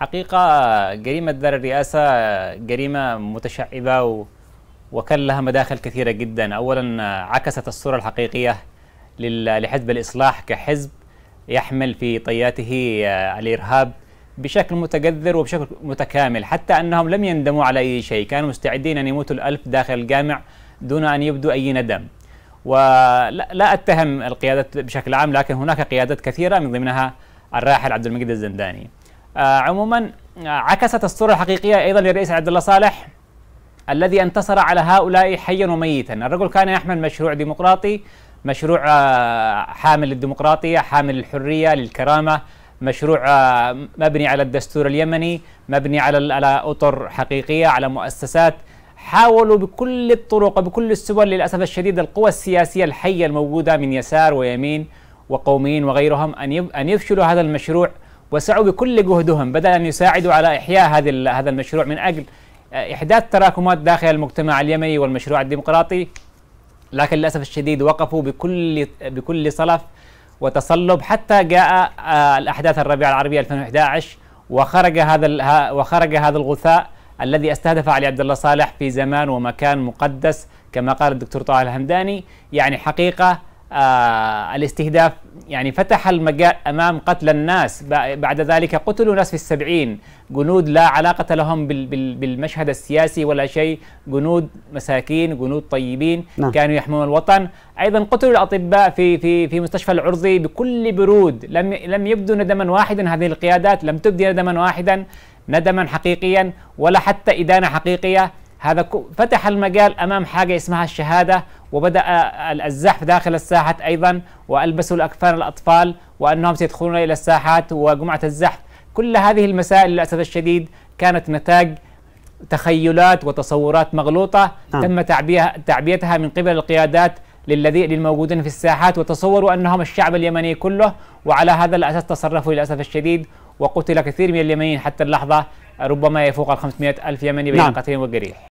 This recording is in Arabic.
حقيقة جريمة دار الرئاسة جريمة متشعبة وكان لها مداخل كثيرة جدا أولا عكست الصورة الحقيقية لحزب الإصلاح كحزب يحمل في طياته آه، الإرهاب بشكل متجذر وبشكل متكامل حتى أنهم لم يندموا على أي شيء كانوا مستعدين أن يموتوا الألف داخل الجامع دون أن يبدو أي ندم ولا أتهم القيادات بشكل عام لكن هناك قيادات كثيرة من ضمنها الراحل عبد المجيد الزنداني آه، عموما آه، عكست الصورة الحقيقية أيضا للرئيس عبد الله صالح الذي انتصر على هؤلاء حيا وميتا الرجل كان يحمل مشروع ديمقراطي مشروع آه، حامل للديمقراطية حامل للحرية للكرامة مشروع مبني على الدستور اليمني مبني على على أطر حقيقية على مؤسسات حاولوا بكل الطرق وبكل السبل للأسف الشديد القوى السياسية الحية الموجودة من يسار ويمين وقوميين وغيرهم أن أن يفشلوا هذا المشروع وسعوا بكل جهدهم بدل أن يساعدوا على إحياء هذه هذا المشروع من أجل آه، إحداث تراكمات داخل المجتمع اليمني والمشروع الديمقراطي لكن للأسف الشديد وقفوا بكل بكل صلف وتصلب حتى جاء آه، الأحداث الربيع العربي 2011 وخرج هذا وخرج هذا الغثاء الذي استهدف علي عبد الله صالح في زمان ومكان مقدس كما قال الدكتور طه الهمداني يعني حقيقة آه، الاستهداف يعني فتح المجال أمام قتل الناس بعد ذلك قتلوا ناس في السبعين جنود لا علاقة لهم بالمشهد السياسي ولا شيء جنود مساكين جنود طيبين نعم. كانوا يحمون الوطن أيضا قتلوا الأطباء في في في مستشفى العرضي بكل برود لم لم يبدو ندما واحدا هذه القيادات لم تبدي ندما واحدا ندما حقيقيا ولا حتى إدانة حقيقية هذا فتح المجال أمام حاجة اسمها الشهادة وبدأ الزحف داخل الساحات أيضا وألبسوا الأكفان الأطفال وأنهم سيدخلون إلى الساحات وجمعة الزحف كل هذه المسائل للأسف الشديد كانت نتاج تخيلات وتصورات مغلوطة نعم. تم تعبية تعبيتها من قبل القيادات للذي للموجودين في الساحات وتصوروا أنهم الشعب اليمني كله وعلى هذا الأساس تصرفوا للأسف الشديد وقتل كثير من اليمنيين حتى اللحظة ربما يفوق ال 500 ألف يمني بين نعم. قتيل وجريح